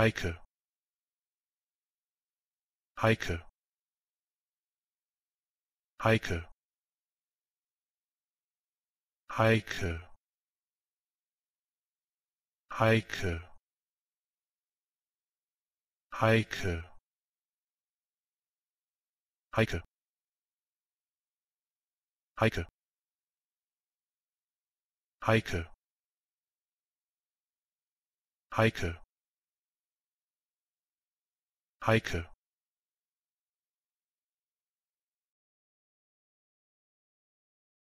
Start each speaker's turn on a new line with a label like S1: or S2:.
S1: heike heike heike heike heike heike heike heike heike heike heikel